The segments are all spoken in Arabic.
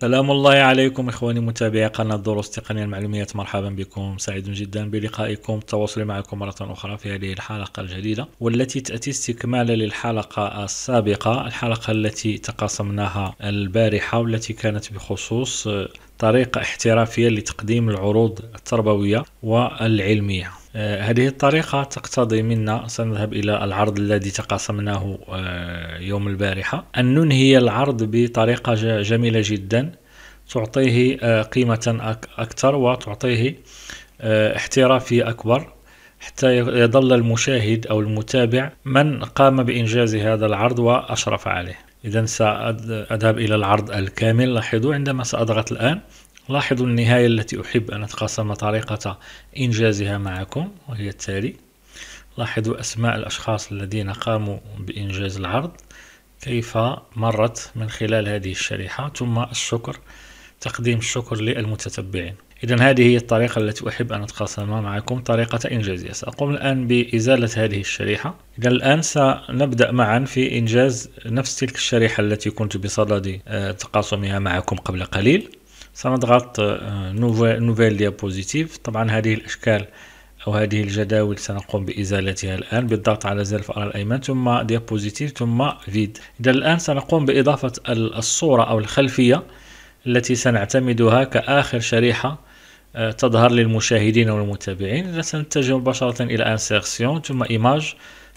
سلام الله عليكم اخواني متابعي قناه دروس تقنية المعلوميات مرحبا بكم سعيد جدا بلقائكم التواصل معكم مره اخرى في هذه الحلقه الجديده والتي تاتي استكمالا للحلقه السابقه الحلقه التي تقاسمناها البارحه والتي كانت بخصوص طريقه احترافيه لتقديم العروض التربويه والعلميه آه، هذه الطريقة تقتضي منا سنذهب إلى العرض الذي تقاسمناه آه، يوم البارحة أن ننهي العرض بطريقة جميلة جدا تعطيه آه، قيمة أكثر وتعطيه احترافية أكبر حتى يظل المشاهد أو المتابع من قام بإنجاز هذا العرض وأشرف عليه إذا سأذهب إلى العرض الكامل لاحظوا عندما سأضغط الآن لاحظوا النهاية التي أحب أن أتقاسم طريقة إنجازها معكم وهي التالي لاحظوا أسماء الأشخاص الذين قاموا بإنجاز العرض كيف مرت من خلال هذه الشريحة ثم الشكر تقديم الشكر للمتتبعين إذا هذه هي الطريقة التي أحب أن أتقاسم معكم طريقة إنجازها سأقوم الآن بإزالة هذه الشريحة إذا الآن سنبدأ معا في إنجاز نفس تلك الشريحة التي كنت بصدد آه، تقاسمها معكم قبل قليل سنضغط آه، نوفيل ديابوزيتيف طبعا هذه الأشكال أو هذه الجداول سنقوم بإزالتها الآن بالضغط على زر الفأر الأيمن ثم ديابوزيتيف ثم فيد إذا الآن سنقوم بإضافة الصورة أو الخلفية التي سنعتمدها كآخر شريحة آه، تظهر للمشاهدين والمتابعين إذا سنتجه مباشرة إلى انسيرسيون ثم إيماج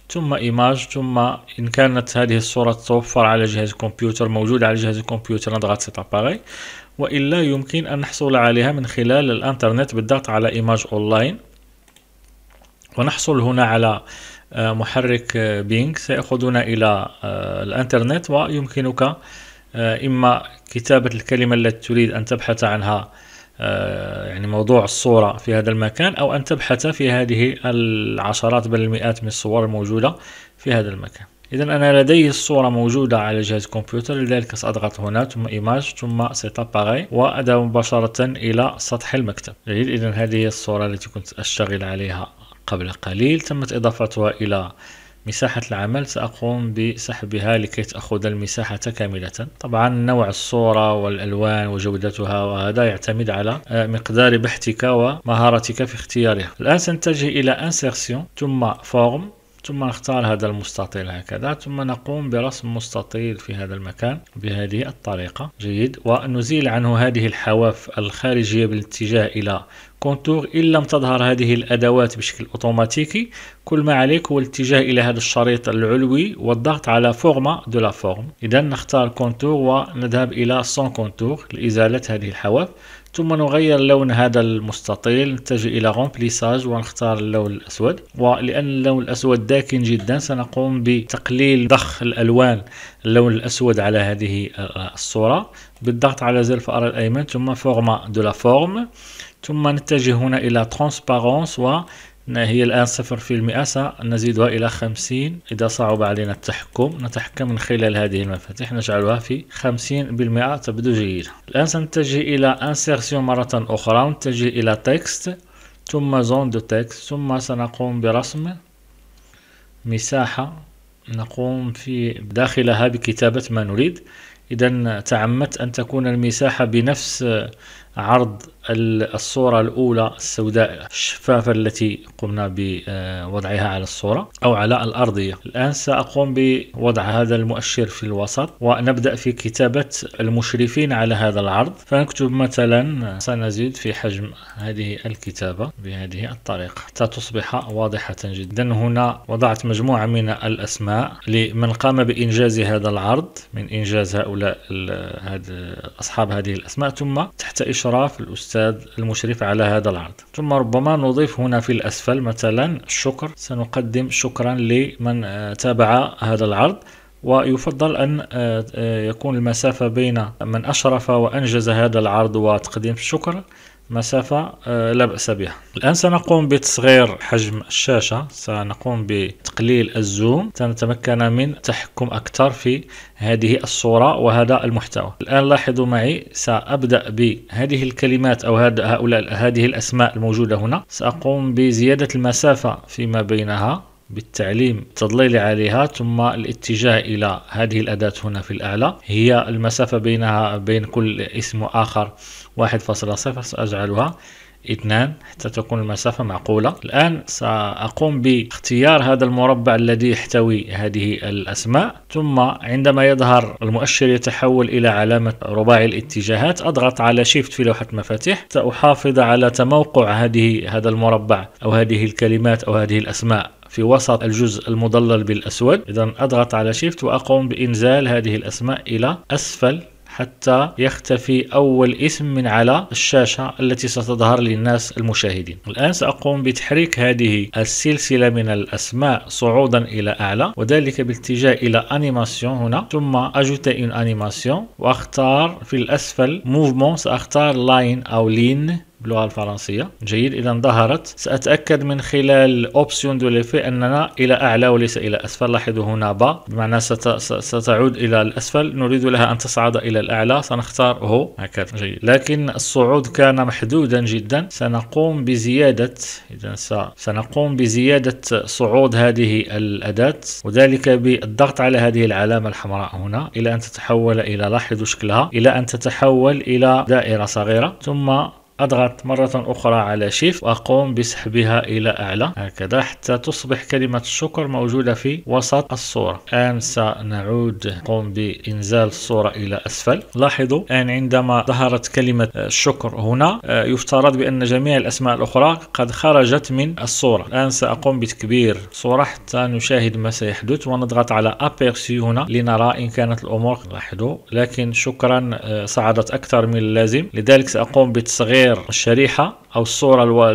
ثم ايماج ثم ان كانت هذه الصوره تتوفر على جهاز الكمبيوتر موجوده على جهاز الكمبيوتر نضغط سيت اباري والا يمكن ان نحصل عليها من خلال الانترنت بالضغط على ايماج اونلاين ونحصل هنا على آه، محرك بينج آه، سيأخذنا إلى آه، الإنترنت ويمكنك إما كتابة الكلمة التي تريد أن تبحث عنها آه، يعني موضوع الصورة في هذا المكان أو أن تبحث في هذه العشرات بل المئات من الصور الموجودة في هذا المكان إذا أنا لدي الصورة موجودة على جهاز الكمبيوتر لذلك سأضغط هنا ثم إيماج ثم سيتاب باغي وأذهب مباشرة إلى سطح المكتب جيد إذا هذه الصورة التي كنت أشتغل عليها قبل قليل تمت إضافتها إلى مساحة العمل سأقوم بسحبها لكي تأخذ المساحة كاملة طبعا نوع الصورة والألوان وجودتها وهذا يعتمد على آه، مقدار بحثك ومهارتك في اختيارها الآن سنتجه إلى انسيرسيون ثم فورم ثم نختار هذا المستطيل هكذا ثم نقوم برسم مستطيل في هذا المكان بهذه الطريقة جيد ونزيل عنه هذه الحواف الخارجية بالاتجاه إلى كونتور إن لم تظهر هذه الأدوات بشكل أوتوماتيكي كل ما عليك هو الاتجاه إلى هذا الشريط العلوي والضغط على فورما دو لا فورم إذا نختار كونتور ونذهب إلى سون كونتور لإزالة هذه الحواف ثم نغير لون هذا المستطيل نتجه إلى رومبليساج ونختار اللون الأسود ولأن اللون الأسود داكن جدا سنقوم بتقليل ضخ الألوان اللون الأسود على هذه الصورة بالضغط على زر الفأر الأيمن ثم فورما دو لا فورم ثم نتجه هنا إلى ترانسبارونس و هي الآن صفر في المئة سنزيدها إلى خمسين إذا صعب علينا التحكم نتحكم من خلال هذه المفاتيح نجعلها في خمسين بالمئة تبدو جيدة الآن سنتجه إلى انسيرسيون مرة أخرى ونتجه إلى تكست ثم زون دو تكست ثم سنقوم برسم مساحة نقوم في داخلها بكتابة ما نريد إذا تعمدت أن تكون المساحة بنفس عرض الصورة الأولى السوداء الشفافة التي قمنا بوضعها على الصورة أو على الأرضية الآن سأقوم بوضع هذا المؤشر في الوسط ونبدأ في كتابة المشرفين على هذا العرض فنكتب مثلا سنزيد في حجم هذه الكتابة بهذه الطريقة حتى تصبح واضحة جدا هنا وضعت مجموعة من الأسماء لمن قام بإنجاز هذا العرض من إنجاز هؤلاء أصحاب هذه الأسماء ثم تحت الإشراف الأستاذ المشرف على هذا العرض ثم ربما نضيف هنا في الأسفل مثلا الشكر سنقدم شكرا لمن آه، تابع هذا العرض ويفضل أن آه، آه، يكون المسافة بين من أشرف وأنجز هذا العرض وتقديم الشكر مسافة آه، لا بأس بها الآن سنقوم بتصغير حجم الشاشة سنقوم بتقليل الزوم سنتمكن من التحكم أكثر في هذه الصورة وهذا المحتوى الآن لاحظوا معي سأبدأ بهذه الكلمات أو هؤلاء هذه الأسماء الموجودة هنا سأقوم بزيادة المسافة فيما بينها بالتعليم التضليل عليها ثم الاتجاه إلى هذه الأداة هنا في الأعلى هي المسافة بينها بين كل اسم وآخر 1.0 سأجعلها 2 حتى تكون المسافة معقولة الآن سأقوم باختيار هذا المربع الذي يحتوي هذه الأسماء ثم عندما يظهر المؤشر يتحول إلى علامة رباعي الاتجاهات أضغط على شيفت في لوحة مفاتيح سأحافظ على تموقع هذه هذا المربع أو هذه الكلمات أو هذه الأسماء في وسط الجزء المضلل بالأسود إذا أضغط على شيفت وأقوم بإنزال هذه الأسماء إلى أسفل حتى يختفي أول اسم من على الشاشة التي ستظهر للناس المشاهدين الآن سأقوم بتحريك هذه السلسلة من الأسماء صعودا إلى أعلى وذلك بالاتجاه إلى أنيماسيون هنا ثم أجوتي إن أنيماسيون وأختار في الأسفل موفمون سأختار لاين أو لين باللغة الفرنسية جيد إذا ظهرت سأتأكد من خلال أوبسيون دو ليفي أننا إلى أعلى وليس إلى أسفل لاحظوا هنا با بمعنى ست... ستعود إلى الأسفل نريد لها أن تصعد إلى الأعلى سنختار هو هكذا جيد لكن الصعود كان محدودا جدا سنقوم بزيادة إذا س... سنقوم بزيادة صعود هذه الأداة وذلك بالضغط على هذه العلامة الحمراء هنا إلى أن تتحول إلى لاحظوا شكلها إلى أن تتحول إلى دائرة صغيرة ثم أضغط مرة أخرى على شيفت وأقوم بسحبها إلى أعلى هكذا حتى تصبح كلمة الشكر موجودة في وسط الصورة الآن سنعود نقوم بإنزال الصورة إلى أسفل لاحظوا الآن عندما ظهرت كلمة الشكر هنا آه، يفترض بأن جميع الأسماء الأخرى قد خرجت من الصورة الآن سأقوم بتكبير الصورة حتى نشاهد ما سيحدث ونضغط على أبيرسي هنا لنرى إن كانت الأمور لاحظوا لكن شكرا صعدت آه، أكثر من اللازم لذلك سأقوم بتصغير غير الشريحة أو الصورة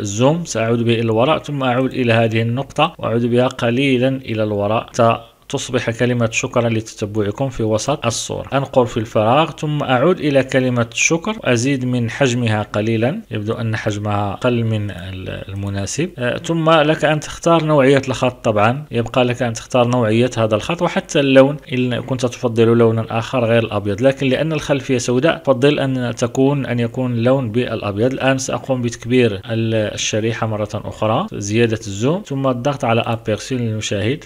الزوم سأعود به إلى الوراء ثم أعود إلى هذه النقطة وأعود بها قليلا إلى الوراء حتى تصبح كلمة شكرا لتتبعكم في وسط الصورة أنقر في الفراغ ثم أعود إلى كلمة شكر أزيد من حجمها قليلا يبدو أن حجمها أقل من المناسب أه، ثم لك أن تختار نوعية الخط طبعا يبقى لك أن تختار نوعية هذا الخط وحتى اللون إن كنت تفضل لونا آخر غير الأبيض لكن لأن الخلفية سوداء أفضل أن تكون أن يكون اللون بالأبيض الآن سأقوم بتكبير الشريحة مرة أخرى زيادة الزوم ثم الضغط على أبيرسيل للمشاهد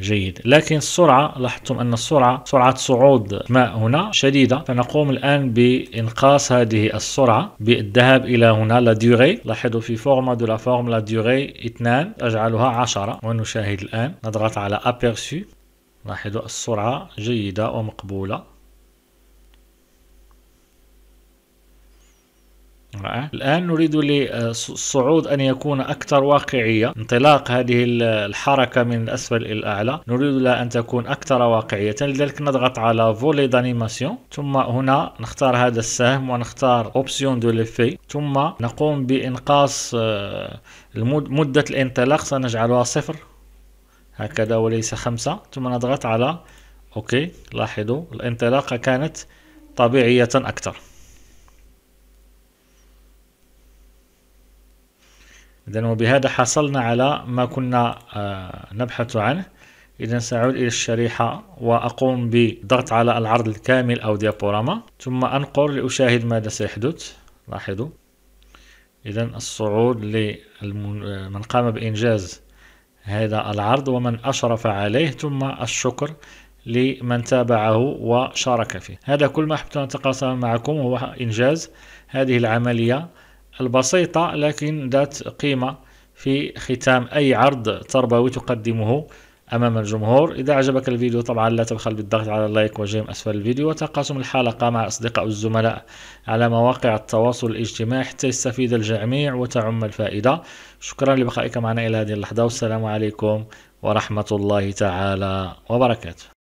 جيد لكن السرعة لاحظتم أن السرعة سرعة صعود ماء هنا شديدة فنقوم الآن بإنقاص هذه السرعة بالذهاب إلى هنا لا ديوري لاحظوا في فورما دو لا فورم لا ديوري 2 أجعلها 10 ونشاهد الآن نضغط على أبيرسو لاحظوا السرعة جيدة ومقبولة الآن نريد للصعود آه، أن يكون أكثر واقعية انطلاق هذه الحركة من الأسفل إلى الأعلى نريد لها أن تكون أكثر واقعية لذلك نضغط على فولي دانيماسيون ثم هنا نختار هذا السهم ونختار اوبسيون دو ليفي ثم نقوم بإنقاص آه، مدة الانطلاق سنجعلها صفر هكذا وليس خمسة ثم نضغط على أوكي لاحظوا الانطلاقة كانت طبيعية أكثر إذا وبهذا حصلنا على ما كنا آه، نبحث عنه إذا سأعود إلى الشريحة وأقوم بضغط على العرض الكامل أو ديابوراما ثم أنقر لأشاهد ماذا سيحدث لاحظوا إذا الصعود لمن آه، قام بإنجاز هذا العرض ومن أشرف عليه ثم الشكر لمن تابعه وشارك فيه هذا كل ما أحببت أن أتقاسم معكم هو إنجاز هذه العملية البسيطة لكن ذات قيمة في ختام أي عرض تربوي تقدمه أمام الجمهور إذا أعجبك الفيديو طبعا لا تبخل بالضغط على اللايك وجيم أسفل الفيديو وتقاسم الحلقة مع أصدقاء الزملاء على مواقع التواصل الاجتماعي حتى يستفيد الجميع وتعم الفائدة شكرا لبقائك معنا إلى هذه اللحظة والسلام عليكم ورحمة الله تعالى وبركاته